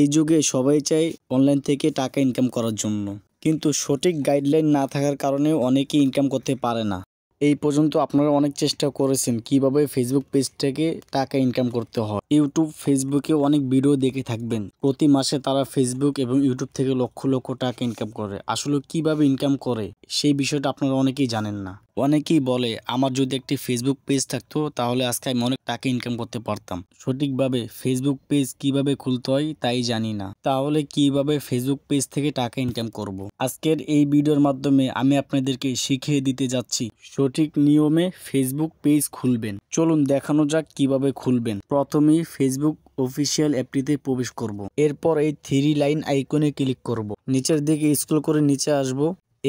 এই যুগে সবাই চায় অনলাইন থেকে টাকা ইনকাম করার জন্য কিন্তু সঠিক গাইডলাইন না থাকার কারণে অনেকে ইনকাম করতে পারে না এই পর্যন্ত আপনারা অনেক চেষ্টা করেছেন কিভাবে ফেসবুক পেজ থেকে টাকা ইনকাম করতে হয় ইউটিউব ফেসবুকে অনেক ভিডিও দেখে থাকবেন প্রতি মাসে তারা ফেসবুক এবং ইউটিউব থেকে লক্ষ লক্ষ টাকা ইনকাম করে আসলে কিভাবে ইনকাম করে সেই বিষয়টা আপনারা অনেকেই জানেন না অনেকেই বলে আমার যদি একটি ফেসবুক পেজ থাকতো তাহলে আজকে আমি অনেক টাকা ইনকাম করতে পারতাম সঠিকভাবে ফেসবুক পেজ কিভাবে খুলতে হয় তাই জানি না তাহলে কিভাবে ফেসবুক পেজ থেকে টাকা ইনকাম করব। আজকের এই ভিডিওর মাধ্যমে আমি আপনাদেরকে শিখিয়ে দিতে যাচ্ছি সঠিক নিয়মে ফেসবুক পেজ খুলবেন চলুন দেখানো যাক কিভাবে খুলবেন প্রথমেই ফেসবুক অফিসিয়াল অ্যাপটিতে প্রবেশ করব। এরপর এই থ্রি লাইন আইকনে ক্লিক করব। নিচের দিকে স্ক্রল করে নিচে আসব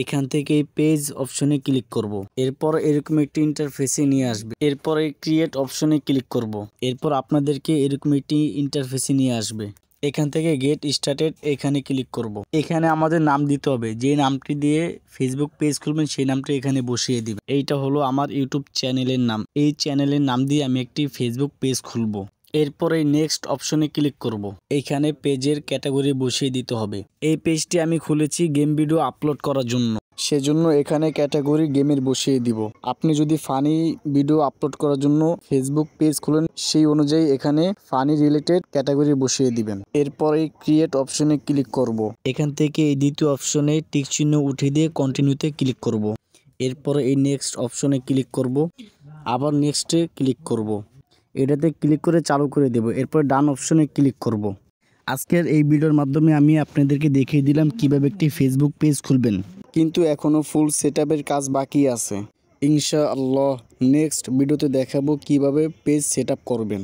এখান থেকে পেজ অপশনে ক্লিক করব। এরপর এরকম একটি ইন্টারফেসে নিয়ে আসবে এরপরে ক্রিয়েট অপশনে ক্লিক করব। এরপর আপনাদেরকে এরকম একটি ইন্টারফেসে নিয়ে আসবে এখান থেকে গেট স্টার্টেড এখানে ক্লিক করব। এখানে আমাদের নাম দিতে হবে যে নামটি দিয়ে ফেসবুক পেজ খুলবেন সেই নামটি এখানে বসিয়ে দিবে এইটা হলো আমার ইউটিউব চ্যানেলের নাম এই চ্যানেলের নাম দিয়ে আমি একটি ফেসবুক পেজ খুলব এরপরে নেক্সট অপশনে ক্লিক করব। এইখানে পেজের ক্যাটাগরি বসিয়ে দিতে হবে এই পেজটি আমি খুলেছি গেম ভিডিও আপলোড করার জন্য সেজন্য এখানে ক্যাটাগরি গেমের বসিয়ে দিব আপনি যদি ফানি ভিডিও আপলোড করার জন্য ফেসবুক পেজ খুলেন সেই অনুযায়ী এখানে ফানি রিলেটেড ক্যাটাগরি বসিয়ে দিবেন এরপরে ক্রিয়েট অপশনে ক্লিক করব। এখান থেকে এই দ্বিতীয় অপশনে টিক চিহ্ন উঠে দিয়ে কন্টিনিউতে ক্লিক করব। এরপরে এই নেক্সট অপশনে ক্লিক করব আবার নেক্সটে ক্লিক করব। এটাতে ক্লিক করে চালু করে দেব এরপর ডান অপশনে ক্লিক করব। আজকের এই ভিডিওর মাধ্যমে আমি আপনাদেরকে দেখিয়ে দিলাম কিভাবে একটি ফেসবুক পেজ খুলবেন কিন্তু এখনও ফুল সেট কাজ বাকি আছে ইনশা আল্লাহ নেক্সট ভিডিওতে দেখাবো কিভাবে পেজ সেট করবেন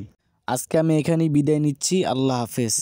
আজকে আমি এখানেই বিদায় নিচ্ছি আল্লাহ হাফেজ